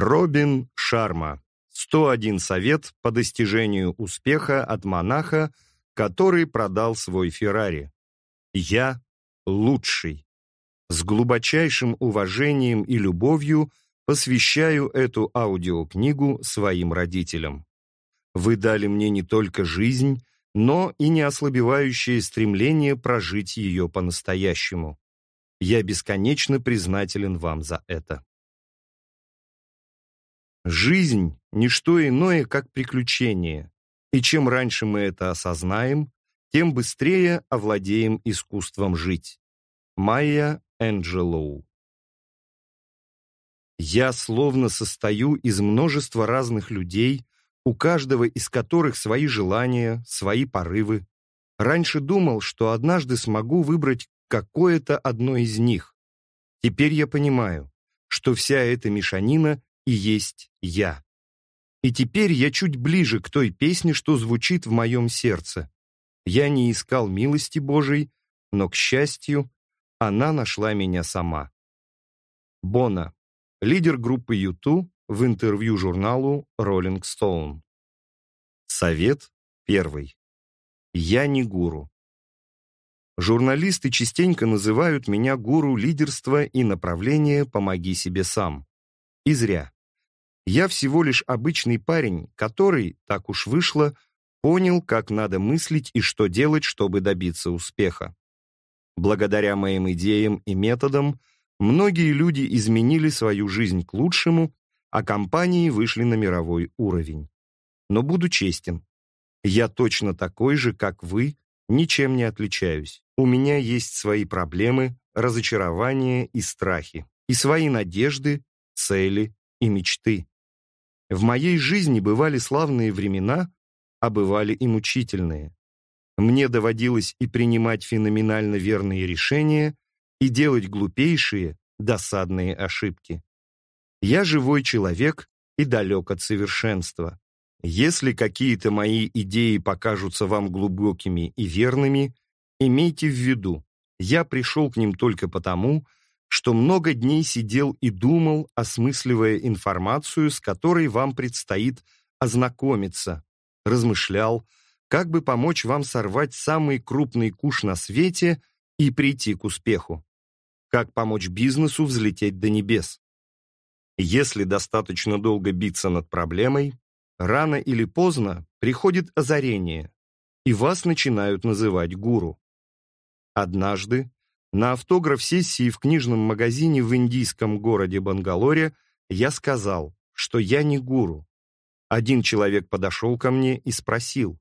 Робин Шарма. 101 совет по достижению успеха от монаха, который продал свой Феррари. Я лучший. С глубочайшим уважением и любовью посвящаю эту аудиокнигу своим родителям. Вы дали мне не только жизнь, но и неослабевающее стремление прожить ее по-настоящему. Я бесконечно признателен вам за это. Жизнь – ничто иное, как приключение. И чем раньше мы это осознаем, тем быстрее овладеем искусством жить. Майя Энджелоу Я словно состою из множества разных людей, у каждого из которых свои желания, свои порывы. Раньше думал, что однажды смогу выбрать какое-то одно из них. Теперь я понимаю, что вся эта мешанина и есть я. И теперь я чуть ближе к той песне, что звучит в моем сердце. Я не искал милости Божией, но, к счастью, она нашла меня сама. Бона, лидер группы u в интервью журналу Rolling Stone. Совет первый. Я не гуру. Журналисты частенько называют меня гуру лидерства и направления «помоги себе сам». И зря. Я всего лишь обычный парень, который, так уж вышло, понял, как надо мыслить и что делать, чтобы добиться успеха. Благодаря моим идеям и методам многие люди изменили свою жизнь к лучшему, а компании вышли на мировой уровень. Но буду честен, я точно такой же, как вы, ничем не отличаюсь. У меня есть свои проблемы, разочарования и страхи, и свои надежды, цели и мечты. В моей жизни бывали славные времена, а бывали и мучительные. Мне доводилось и принимать феноменально верные решения, и делать глупейшие, досадные ошибки. Я живой человек и далек от совершенства. Если какие-то мои идеи покажутся вам глубокими и верными, имейте в виду, я пришел к ним только потому, что много дней сидел и думал, осмысливая информацию, с которой вам предстоит ознакомиться, размышлял, как бы помочь вам сорвать самый крупный куш на свете и прийти к успеху, как помочь бизнесу взлететь до небес. Если достаточно долго биться над проблемой, рано или поздно приходит озарение, и вас начинают называть гуру. Однажды на автограф-сессии в книжном магазине в индийском городе Бангалоре я сказал, что я не гуру. Один человек подошел ко мне и спросил,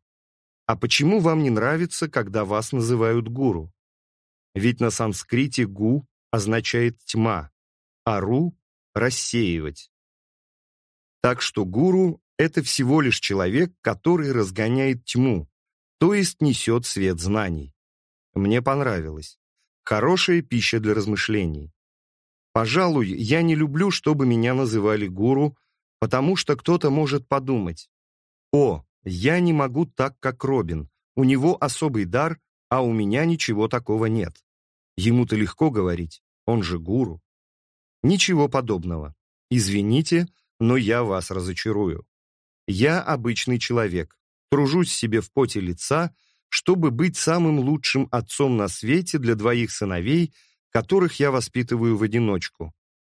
«А почему вам не нравится, когда вас называют гуру?» Ведь на санскрите «гу» означает «тьма», а «ру» — «рассеивать». Так что гуру — это всего лишь человек, который разгоняет тьму, то есть несет свет знаний. Мне понравилось. Хорошая пища для размышлений. Пожалуй, я не люблю, чтобы меня называли гуру, потому что кто-то может подумать. О, я не могу так, как Робин. У него особый дар, а у меня ничего такого нет. Ему-то легко говорить, он же гуру. Ничего подобного. Извините, но я вас разочарую. Я обычный человек, тружусь себе в поте лица чтобы быть самым лучшим отцом на свете для двоих сыновей, которых я воспитываю в одиночку.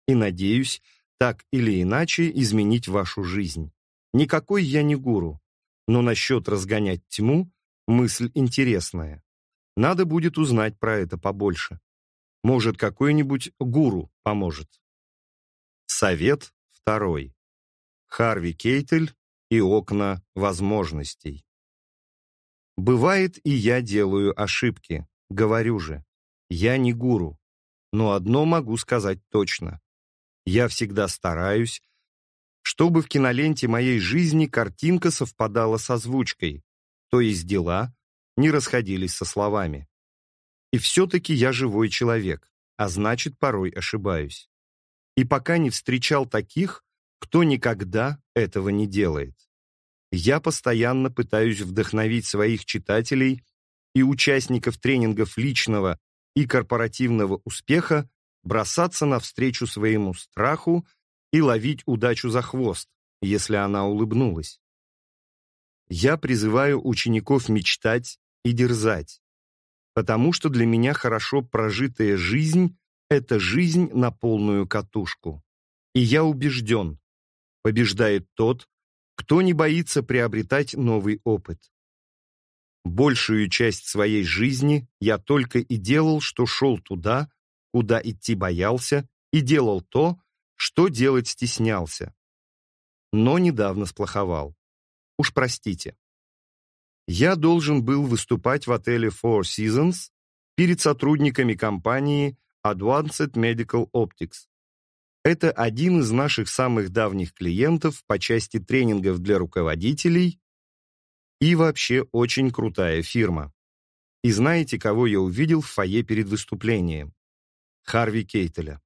И надеюсь, так или иначе изменить вашу жизнь. Никакой я не гуру, но насчет разгонять тьму мысль интересная. Надо будет узнать про это побольше. Может, какой-нибудь гуру поможет. Совет второй. Харви Кейтель и окна возможностей. Бывает, и я делаю ошибки. Говорю же, я не гуру. Но одно могу сказать точно. Я всегда стараюсь, чтобы в киноленте моей жизни картинка совпадала с озвучкой, то есть дела не расходились со словами. И все-таки я живой человек, а значит, порой ошибаюсь. И пока не встречал таких, кто никогда этого не делает я постоянно пытаюсь вдохновить своих читателей и участников тренингов личного и корпоративного успеха бросаться навстречу своему страху и ловить удачу за хвост, если она улыбнулась. Я призываю учеников мечтать и дерзать, потому что для меня хорошо прожитая жизнь – это жизнь на полную катушку. И я убежден, побеждает тот, кто не боится приобретать новый опыт? Большую часть своей жизни я только и делал, что шел туда, куда идти боялся, и делал то, что делать стеснялся. Но недавно сплоховал. Уж простите. Я должен был выступать в отеле Four Seasons перед сотрудниками компании Advanced Medical Optics это один из наших самых давних клиентов по части тренингов для руководителей и вообще очень крутая фирма. И знаете, кого я увидел в фойе перед выступлением? Харви Кейтеля.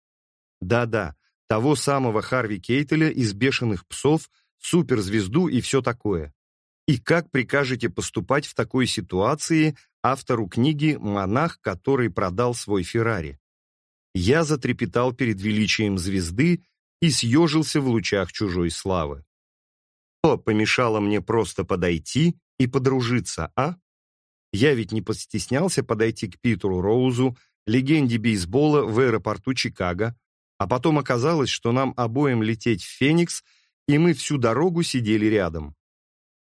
Да-да, того самого Харви Кейтеля из «Бешеных псов», суперзвезду и все такое. И как прикажете поступать в такой ситуации автору книги «Монах, который продал свой Феррари»? я затрепетал перед величием звезды и съежился в лучах чужой славы. Что помешало мне просто подойти и подружиться, а? Я ведь не постеснялся подойти к Питеру Роузу, легенде бейсбола в аэропорту Чикаго, а потом оказалось, что нам обоим лететь в Феникс, и мы всю дорогу сидели рядом.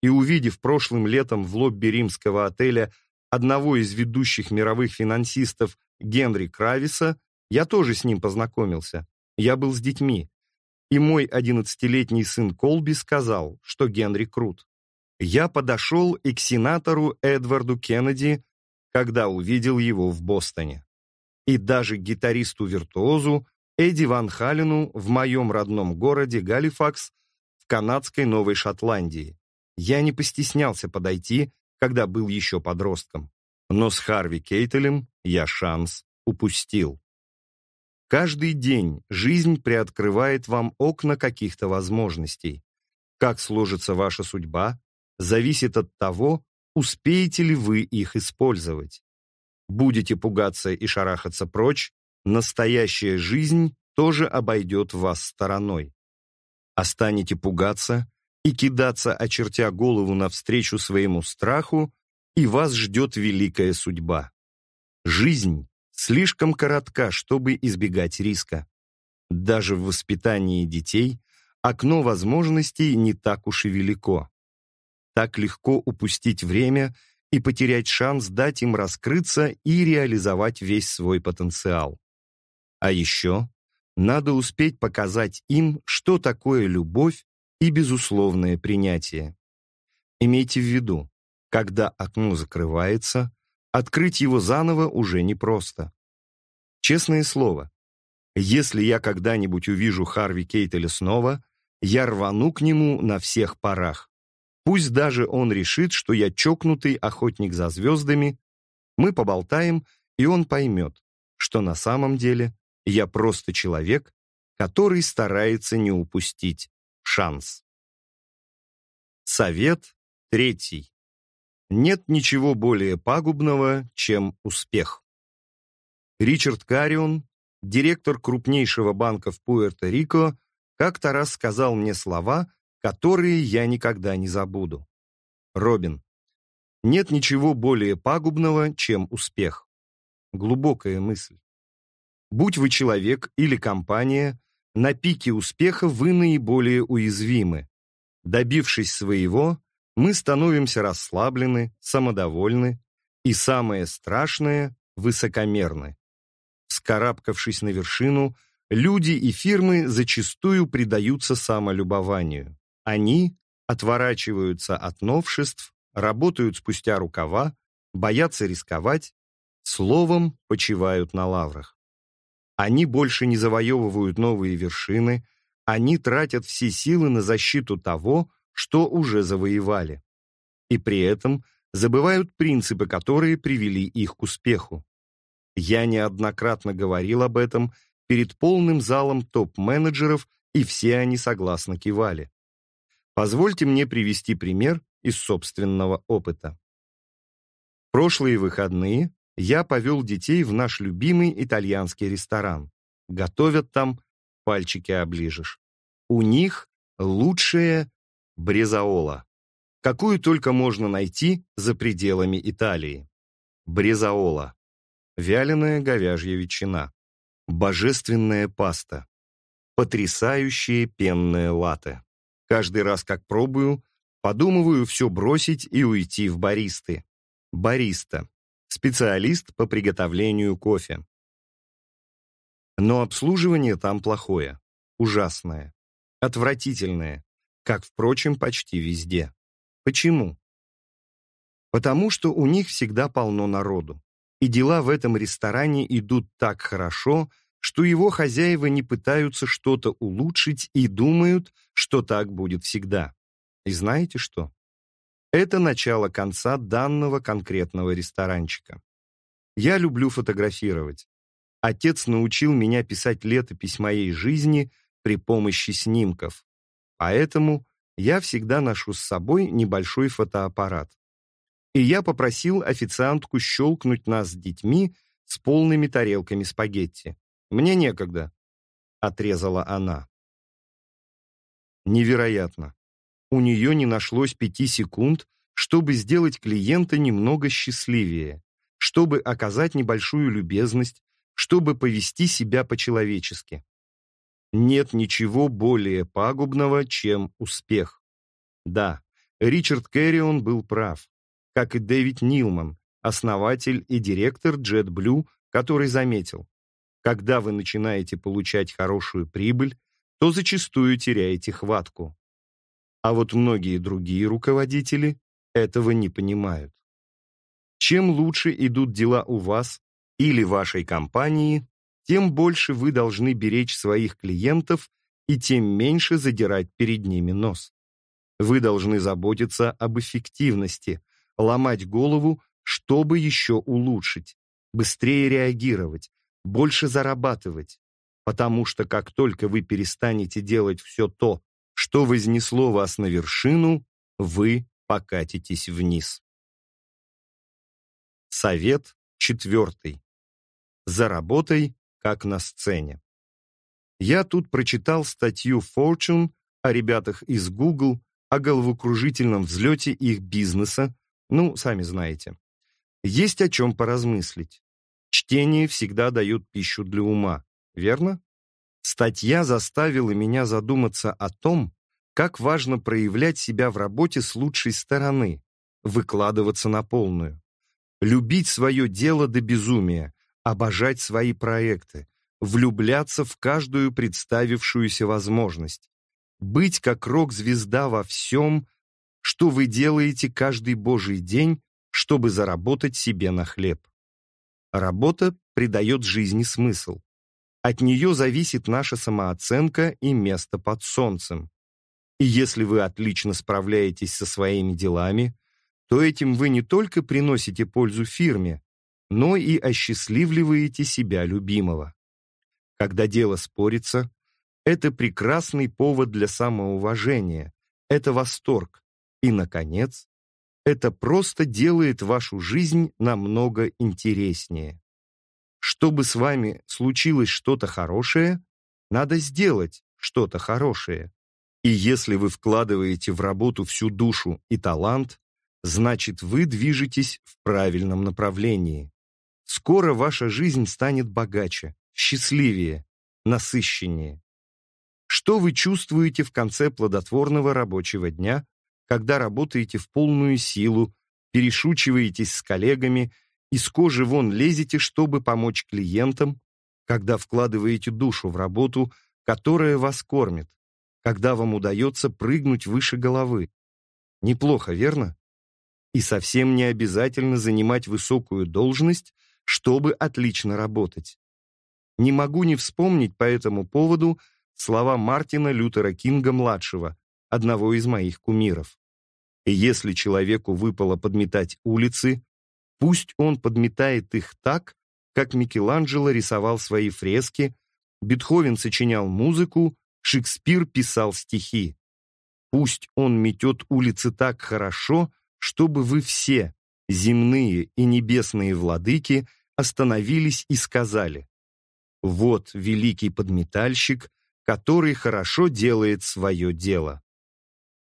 И увидев прошлым летом в лобби римского отеля одного из ведущих мировых финансистов Генри Крависа, я тоже с ним познакомился. Я был с детьми. И мой одиннадцатилетний сын Колби сказал, что Генри крут. Я подошел и к сенатору Эдварду Кеннеди, когда увидел его в Бостоне. И даже гитаристу-виртуозу Эдди Ван Халину в моем родном городе Галифакс в канадской Новой Шотландии. Я не постеснялся подойти, когда был еще подростком. Но с Харви Кейтелем я шанс упустил. Каждый день жизнь приоткрывает вам окна каких-то возможностей. Как сложится ваша судьба, зависит от того, успеете ли вы их использовать. Будете пугаться и шарахаться прочь, настоящая жизнь тоже обойдет вас стороной. А пугаться и кидаться, очертя голову навстречу своему страху, и вас ждет великая судьба. Жизнь слишком коротка, чтобы избегать риска. Даже в воспитании детей окно возможностей не так уж и велико. Так легко упустить время и потерять шанс дать им раскрыться и реализовать весь свой потенциал. А еще надо успеть показать им, что такое любовь и безусловное принятие. Имейте в виду, когда окно закрывается, открыть его заново уже непросто. Честное слово, если я когда-нибудь увижу Харви Кейтеля снова, я рвану к нему на всех парах. Пусть даже он решит, что я чокнутый охотник за звездами, мы поболтаем, и он поймет, что на самом деле я просто человек, который старается не упустить шанс. Совет третий. Нет ничего более пагубного, чем успех. Ричард Карион, директор крупнейшего банка в Пуэрто-Рико, как-то раз сказал мне слова, которые я никогда не забуду. Робин. Нет ничего более пагубного, чем успех. Глубокая мысль. Будь вы человек или компания, на пике успеха вы наиболее уязвимы. Добившись своего, мы становимся расслаблены, самодовольны и, самое страшное, высокомерны. Скарабкавшись на вершину, люди и фирмы зачастую предаются самолюбованию. Они отворачиваются от новшеств, работают спустя рукава, боятся рисковать, словом, почивают на лаврах. Они больше не завоевывают новые вершины, они тратят все силы на защиту того, что уже завоевали. И при этом забывают принципы, которые привели их к успеху. Я неоднократно говорил об этом перед полным залом топ-менеджеров, и все они согласно кивали. Позвольте мне привести пример из собственного опыта. Прошлые выходные я повел детей в наш любимый итальянский ресторан. Готовят там, пальчики оближешь. У них лучшее Брезаола, какую только можно найти за пределами Италии. Брезаола – вяленая говяжья ветчина, божественная паста, потрясающие пенные латы. Каждый раз, как пробую, подумываю все бросить и уйти в баристы. Бариста – специалист по приготовлению кофе. Но обслуживание там плохое, ужасное, отвратительное как, впрочем, почти везде. Почему? Потому что у них всегда полно народу, и дела в этом ресторане идут так хорошо, что его хозяева не пытаются что-то улучшить и думают, что так будет всегда. И знаете что? Это начало конца данного конкретного ресторанчика. Я люблю фотографировать. Отец научил меня писать летопись моей жизни при помощи снимков. Поэтому я всегда ношу с собой небольшой фотоаппарат. И я попросил официантку щелкнуть нас с детьми с полными тарелками спагетти. «Мне некогда», — отрезала она. Невероятно. У нее не нашлось пяти секунд, чтобы сделать клиента немного счастливее, чтобы оказать небольшую любезность, чтобы повести себя по-человечески. Нет ничего более пагубного, чем успех. Да, Ричард Керрион был прав, как и Дэвид Нилман, основатель и директор JetBlue, который заметил, когда вы начинаете получать хорошую прибыль, то зачастую теряете хватку. А вот многие другие руководители этого не понимают. Чем лучше идут дела у вас или вашей компании, тем больше вы должны беречь своих клиентов и тем меньше задирать перед ними нос. Вы должны заботиться об эффективности, ломать голову, чтобы еще улучшить, быстрее реагировать, больше зарабатывать. Потому что как только вы перестанете делать все то, что вознесло вас на вершину, вы покатитесь вниз. Совет четвертый. Заработай как на сцене. Я тут прочитал статью Fortune о ребятах из Google, о головокружительном взлете их бизнеса, ну, сами знаете. Есть о чем поразмыслить. Чтение всегда дает пищу для ума, верно? Статья заставила меня задуматься о том, как важно проявлять себя в работе с лучшей стороны, выкладываться на полную. Любить свое дело до безумия, обожать свои проекты, влюбляться в каждую представившуюся возможность, быть как рок-звезда во всем, что вы делаете каждый божий день, чтобы заработать себе на хлеб. Работа придает жизни смысл. От нее зависит наша самооценка и место под солнцем. И если вы отлично справляетесь со своими делами, то этим вы не только приносите пользу фирме, но и осчастливливаете себя любимого. Когда дело спорится, это прекрасный повод для самоуважения, это восторг, и, наконец, это просто делает вашу жизнь намного интереснее. Чтобы с вами случилось что-то хорошее, надо сделать что-то хорошее. И если вы вкладываете в работу всю душу и талант, значит, вы движетесь в правильном направлении. Скоро ваша жизнь станет богаче, счастливее, насыщеннее. Что вы чувствуете в конце плодотворного рабочего дня, когда работаете в полную силу, перешучиваетесь с коллегами, из кожи вон лезете, чтобы помочь клиентам, когда вкладываете душу в работу, которая вас кормит, когда вам удается прыгнуть выше головы. Неплохо, верно? И совсем не обязательно занимать высокую должность, чтобы отлично работать. Не могу не вспомнить по этому поводу слова Мартина Лютера Кинга-младшего, одного из моих кумиров. Если человеку выпало подметать улицы, пусть он подметает их так, как Микеланджело рисовал свои фрески, Бетховен сочинял музыку, Шекспир писал стихи. Пусть он метет улицы так хорошо, чтобы вы все, земные и небесные владыки остановились и сказали, «Вот великий подметальщик, который хорошо делает свое дело.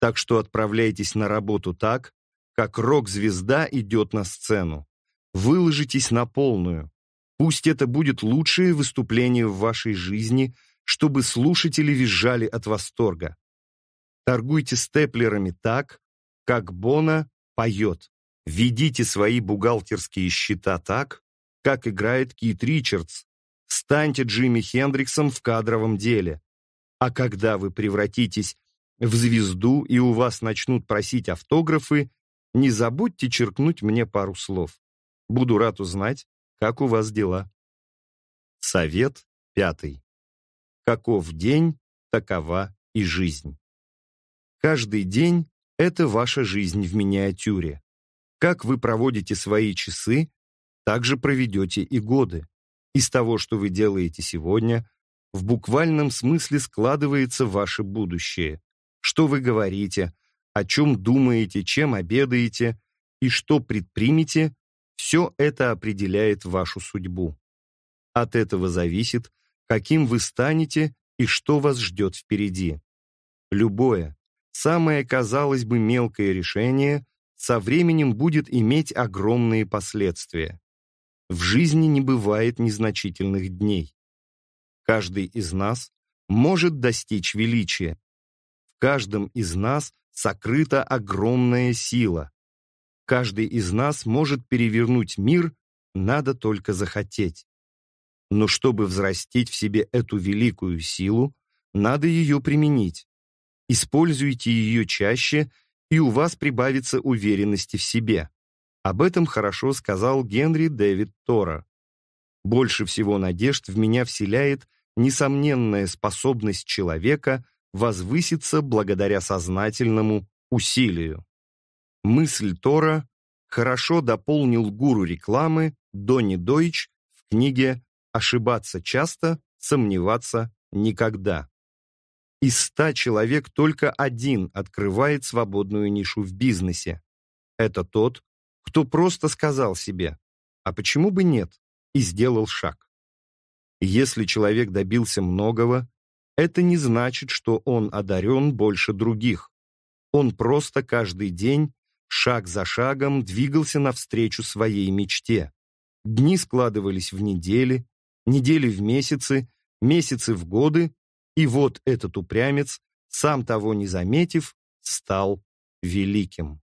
Так что отправляйтесь на работу так, как рок-звезда идет на сцену. Выложитесь на полную. Пусть это будет лучшее выступление в вашей жизни, чтобы слушатели визжали от восторга. Торгуйте степлерами так, как Бона поет. Ведите свои бухгалтерские счета так, как играет Кит Ричардс. Станьте Джимми Хендриксом в кадровом деле. А когда вы превратитесь в звезду и у вас начнут просить автографы, не забудьте черкнуть мне пару слов. Буду рад узнать, как у вас дела. Совет пятый. Каков день, такова и жизнь. Каждый день — это ваша жизнь в миниатюре. Как вы проводите свои часы, так же проведете и годы. Из того, что вы делаете сегодня, в буквальном смысле складывается ваше будущее. Что вы говорите, о чем думаете, чем обедаете и что предпримете, все это определяет вашу судьбу. От этого зависит, каким вы станете и что вас ждет впереди. Любое, самое, казалось бы, мелкое решение со временем будет иметь огромные последствия. В жизни не бывает незначительных дней. Каждый из нас может достичь величия. В каждом из нас сокрыта огромная сила. Каждый из нас может перевернуть мир, надо только захотеть. Но чтобы взрастить в себе эту великую силу, надо ее применить. Используйте ее чаще и у вас прибавится уверенности в себе. Об этом хорошо сказал Генри Дэвид Тора. Больше всего надежд в меня вселяет несомненная способность человека возвыситься благодаря сознательному усилию. Мысль Тора хорошо дополнил гуру рекламы Донни Дойч в книге «Ошибаться часто, сомневаться никогда». Из ста человек только один открывает свободную нишу в бизнесе. Это тот, кто просто сказал себе «а почему бы нет?» и сделал шаг. Если человек добился многого, это не значит, что он одарен больше других. Он просто каждый день, шаг за шагом, двигался навстречу своей мечте. Дни складывались в недели, недели в месяцы, месяцы в годы, и вот этот упрямец, сам того не заметив, стал великим.